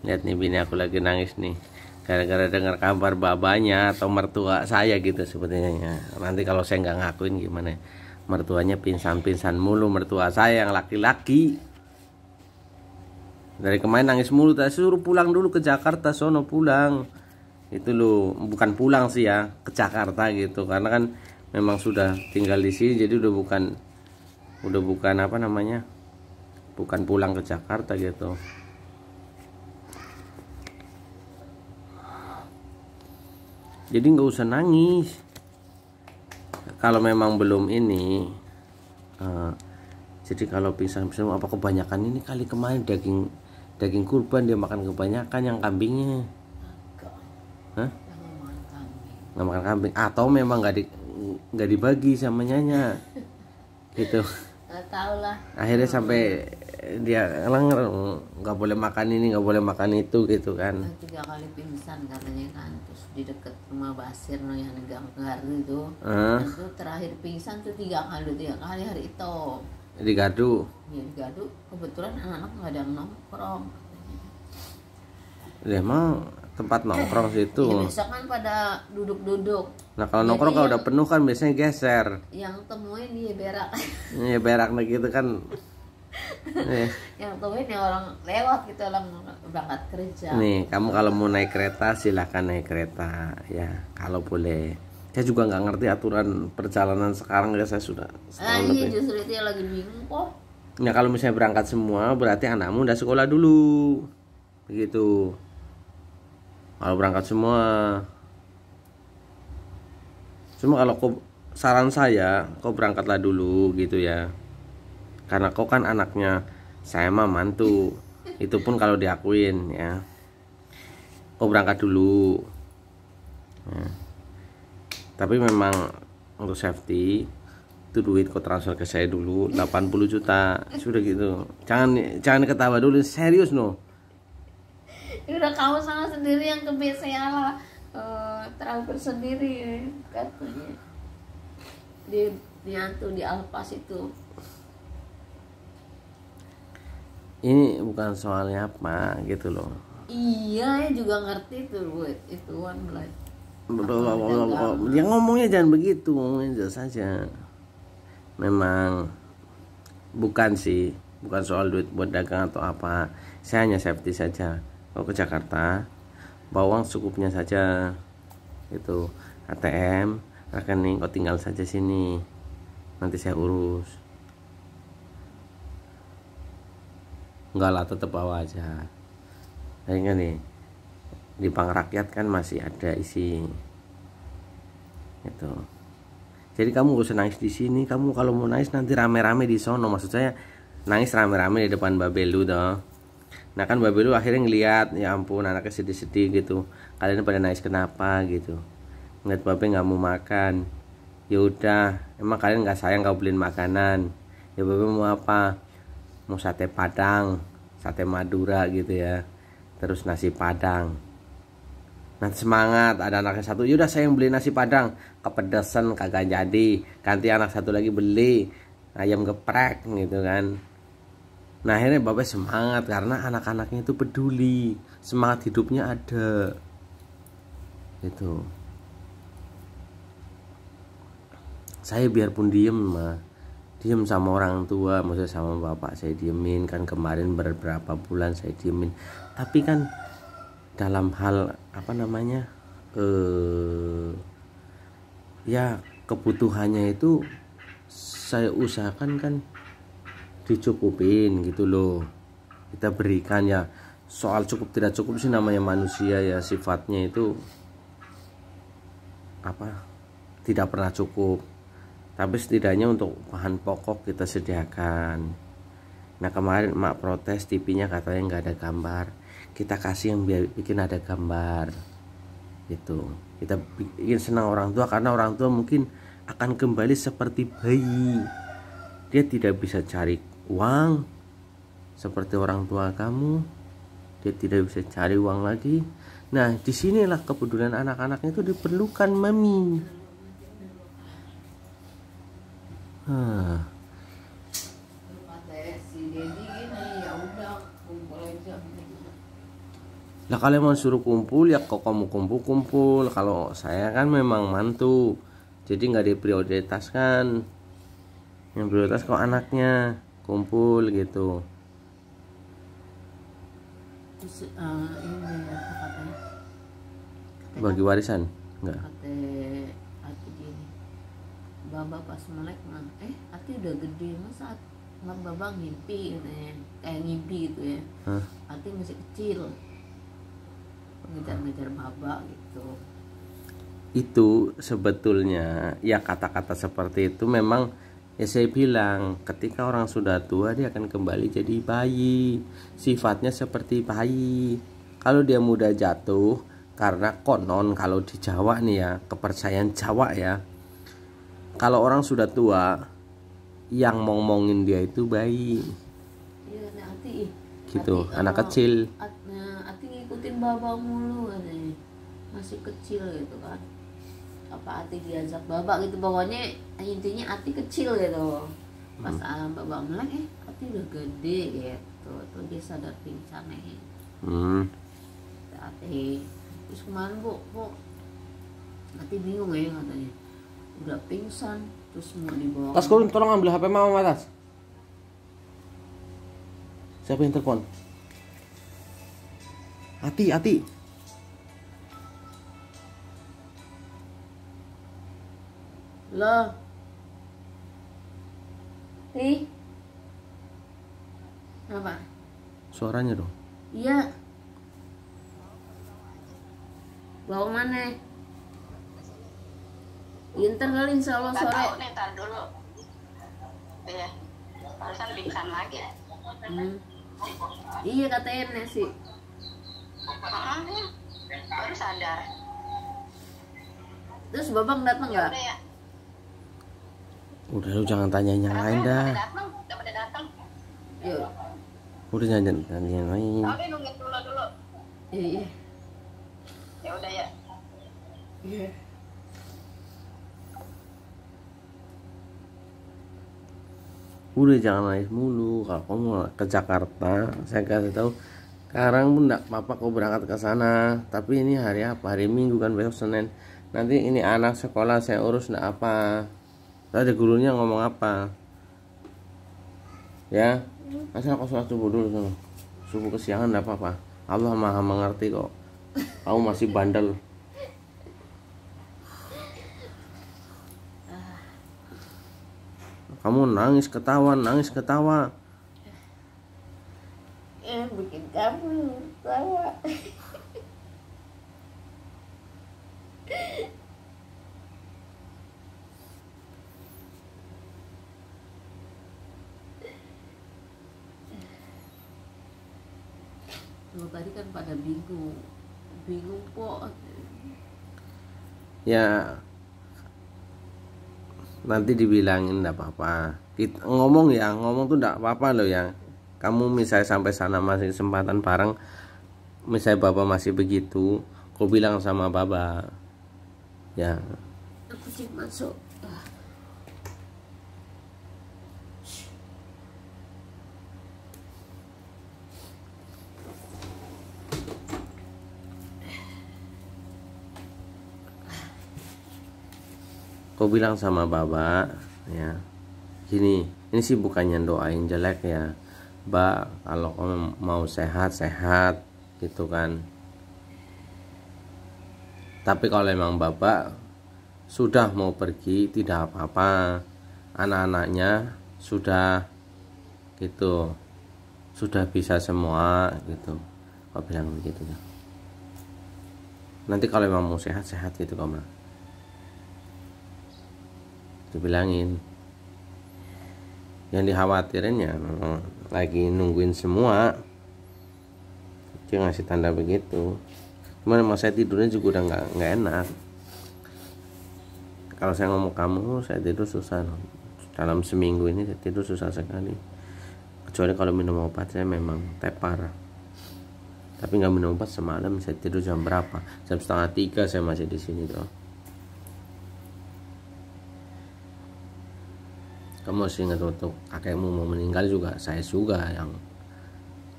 lihat nih bini aku lagi nangis nih gara-gara dengar kabar babanya atau mertua saya gitu sepertinya ya. nanti kalau saya nggak ngakuin gimana mertuanya pingsan-pingsan mulu mertua saya yang laki-laki dari kemarin nangis mulu tadi suruh pulang dulu ke Jakarta sono pulang itu loh bukan pulang sih ya ke Jakarta gitu karena kan memang sudah tinggal di sini jadi udah bukan udah bukan apa namanya bukan pulang ke Jakarta gitu jadi nggak usah nangis kalau memang belum ini uh, jadi kalau pisang pingsan apa kebanyakan ini kali kemarin daging daging kurban dia makan kebanyakan yang kambingnya Hah? nggak makan kambing atau memang nggak di nggak dibagi sama nyanya gitu akhirnya sampai dia elang nggak boleh makan ini nggak boleh makan itu gitu kan tiga kali pingsan katanya kan terus di dekat rumah Basir no yang gambar itu uh. itu terakhir pingsan tuh tiga kali tiga kali hari itu di gadu ya di gadu kebetulan anak-anak nggak ada nongkrong ya emang tempat nongkrong eh, situ ya, biasa kan pada duduk-duduk nah kalau Jadi nongkrong kalau udah penuh kan biasanya geser yang temuin dia berak ya berak gitu kan Iya. yang tungguin ya orang lewat gitu orang berangkat kerja nih kamu kalau mau naik kereta silahkan naik kereta ya kalau boleh saya juga nggak ngerti aturan perjalanan sekarang ya saya sudah nah, iya justru itu yang lagi bingung kok nah kalau misalnya berangkat semua berarti anakmu udah sekolah dulu begitu kalau berangkat semua cuma kalau kau saran saya kau berangkatlah dulu gitu ya karena kau kan anaknya saya mah mantu itu pun kalau diakuin ya kau berangkat dulu ya. tapi memang untuk safety itu duit kau transfer ke saya dulu 80 juta sudah gitu jangan jangan ketawa dulu serius no udah kamu sama sendiri yang ke BCA lah uh, transfer sendiri katanya di di antu di Alpas itu ini bukan soalnya apa gitu loh iya ya juga ngerti tuh gue itu one kan, blood yang ngomongnya jangan begitu ngomongnya saja memang bukan sih bukan soal duit buat dagang atau apa saya hanya safety saja kalau ke Jakarta bawang cukupnya saja itu ATM rekening kau tinggal saja sini nanti saya urus enggak lah tetap bawa aja nah, ingat nih di bank rakyat kan masih ada isi gitu jadi kamu gak usah nangis di sini kamu kalau mau nangis nanti rame-rame di sono maksud saya nangis rame-rame di depan babelu dong nah kan babelu akhirnya ngeliat ya ampun anaknya sedih-sedih gitu kalian pada nangis kenapa gitu ngeliat babe nggak mau makan ya udah emang kalian nggak sayang kau beliin makanan ya babe mau apa mau sate padang sate madura gitu ya terus nasi padang nanti semangat ada anaknya satu yaudah saya yang beli nasi padang kepedesan kagak jadi ganti anak satu lagi beli ayam geprek gitu kan nah akhirnya bapak semangat karena anak-anaknya itu peduli semangat hidupnya ada Itu. saya biarpun diem mah diem sama orang tua maksudnya sama bapak saya diemin kan kemarin beberapa bulan saya diemin tapi kan dalam hal apa namanya eh ya kebutuhannya itu saya usahakan kan dicukupin gitu loh kita berikan ya soal cukup tidak cukup sih namanya manusia ya sifatnya itu apa tidak pernah cukup tapi setidaknya untuk bahan pokok kita sediakan nah kemarin emak protes tipinya katanya nggak ada gambar kita kasih yang bikin ada gambar gitu kita bikin senang orang tua karena orang tua mungkin akan kembali seperti bayi dia tidak bisa cari uang seperti orang tua kamu dia tidak bisa cari uang lagi nah disinilah kepedulian anak-anaknya itu diperlukan mami hmm. Lah kalau mau suruh kumpul ya kok kamu kumpul-kumpul. Kalau saya kan memang mantu. Jadi nggak diprioritaskan. Yang prioritas kok anaknya kumpul gitu. Bagi warisan? Enggak baba pas melek mah eh hati udah gede masa nggak baba ngimpi gitu ya kayak eh, ngimpi gitu ya huh? hati masih kecil ngejar-ngejar baba gitu itu sebetulnya ya kata-kata seperti itu memang ya saya bilang ketika orang sudah tua dia akan kembali jadi bayi sifatnya seperti bayi kalau dia mudah jatuh karena konon kalau di Jawa nih ya kepercayaan Jawa ya kalau orang sudah tua yang mau ngomongin dia itu bayi ya, gitu hati, anak kecil nah, Ati ngikutin bapak mulu katanya masih kecil gitu kan apa hati diajak babak gitu pokoknya intinya hati kecil gitu pas hmm. babak melek eh hati udah gede gitu tuh dia sadar pincang nih eh. hmm. hati terus kemarin bu bu hati bingung ya katanya udah pingsan terus mau dibawa tas kurun tolong ambil HP mama atas siapa yang telepon hati hati lo Ti apa suaranya dong iya bawa mana Ya, ntar kali insya Allah sore. Tahu nih, ntar dulu. Iya. Barusan pingsan lagi. Hmm. Iya katanya sih, Ah, iya. Baru sadar. Terus Babang datang nggak? Ya, udah lu jangan tanya yang lain dah. Udah pada datang. Yuk. Iya. Udah jangan tanya yang lain. Oke nungguin dulu dulu. Iya. iya. Ya udah ya. Iya. Yeah. udah jangan naik mulu kalau kamu ke Jakarta saya kasih tahu sekarang pun tidak apa-apa kau berangkat ke sana tapi ini hari apa hari Minggu kan besok Senin nanti ini anak sekolah saya urus tidak apa tadi gurunya ngomong apa ya asal kau sholat subuh dulu subuh kesiangan tidak apa-apa Allah maha mengerti kok kamu masih bandel kamu nangis ketawa nangis ketawa eh bikin kamu ketawa Kalau tadi kan pada bingung, bingung kok. Ya, nanti dibilangin enggak apa-apa ngomong ya ngomong tuh enggak apa-apa loh ya kamu misalnya sampai sana masih kesempatan bareng misalnya bapak masih begitu kau bilang sama bapak ya masuk Kau bilang sama baba ya gini ini sih bukannya doain jelek ya ba kalau kamu mau sehat sehat gitu kan tapi kalau emang bapak sudah mau pergi tidak apa-apa anak-anaknya sudah gitu sudah bisa semua gitu kau bilang begitu ya nanti kalau emang mau sehat sehat gitu kau bilang dibilangin yang dikhawatirin ya lagi nungguin semua dia ngasih tanda begitu cuman emang saya tidurnya juga udah nggak nggak enak kalau saya ngomong kamu saya tidur susah dalam seminggu ini saya tidur susah sekali kecuali kalau minum obat saya memang tepar tapi nggak minum obat semalam saya tidur jam berapa jam setengah tiga saya masih di sini tuh kamu masih ingat waktu kakekmu mau meninggal juga saya juga yang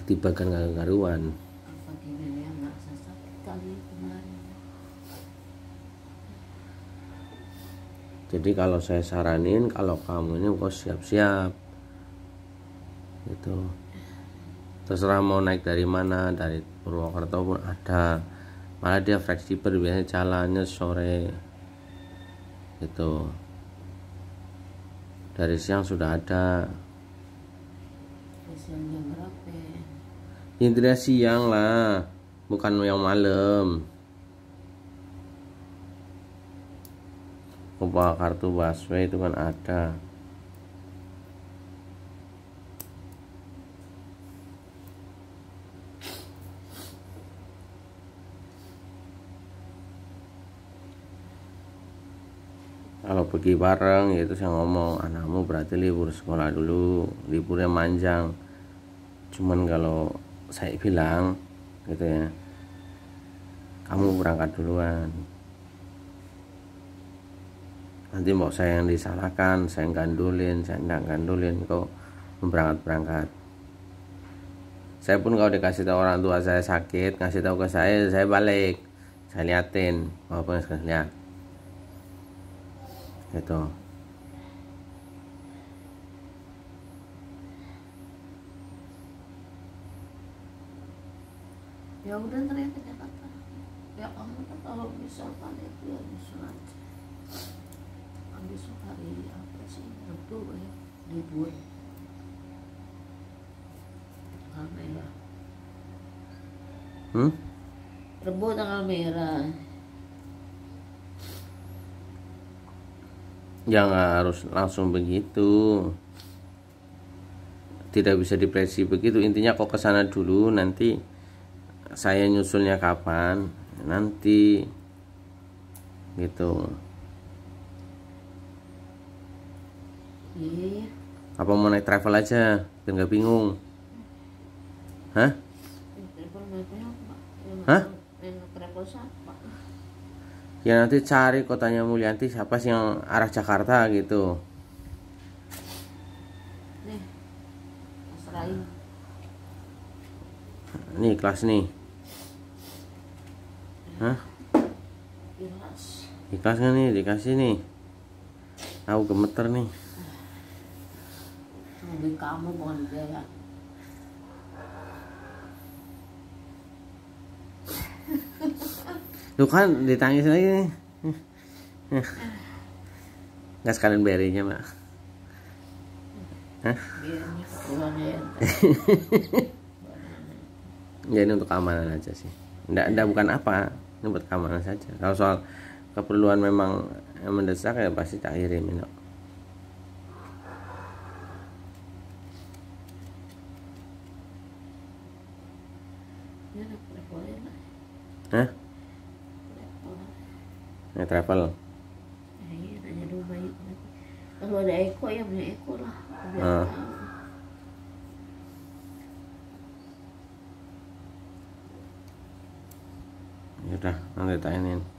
ketibakan karuan jadi kalau saya saranin kalau kamu ini kok siap-siap itu terserah mau naik dari mana dari Purwokerto pun ada malah dia fleksibel biasanya jalannya sore gitu dari siang sudah ada indra siang lah bukan yang malam ubah kartu busway itu kan ada pergi bareng yaitu saya ngomong anakmu berarti libur sekolah dulu liburnya panjang cuman kalau saya bilang gitu ya kamu berangkat duluan nanti mau saya yang disalahkan saya yang gandulin saya enggak gandulin kok berangkat berangkat saya pun kalau dikasih tahu orang tua saya sakit ngasih tahu ke saya saya balik saya liatin walaupun saya lihat Ito. Gitu. ya udah ntar ya Jakarta ya kamu kan kalau bisa kan itu ya bisa aja kan besok hari apa sih Sabtu ya libur tanggal merah hmm? Rebo tanggal merah jangan ya, harus langsung begitu tidak bisa depresi begitu intinya kok kesana dulu nanti saya nyusulnya kapan nanti gitu iya, iya apa mau naik travel aja biar nggak bingung hah Hah? ya nanti cari kotanya Mulyanti siapa sih yang arah Jakarta gitu nih kelas nih Hah? Ikhlas kelas nih dikasih nih aku gemeter nih kamu bukan dia ya Tuh kan ditangis lagi nih. Enggak sekalian berinya, Mak. Hah? ya ini untuk keamanan aja sih. Enggak, enggak bukan apa, ini buat keamanan saja. Kalau soal keperluan memang mendesak ya pasti tak kirim ini Hah? ya travel nah, ya, nanya kalau ada Eko ya punya Eko lah nah. ya udah nanti tanyain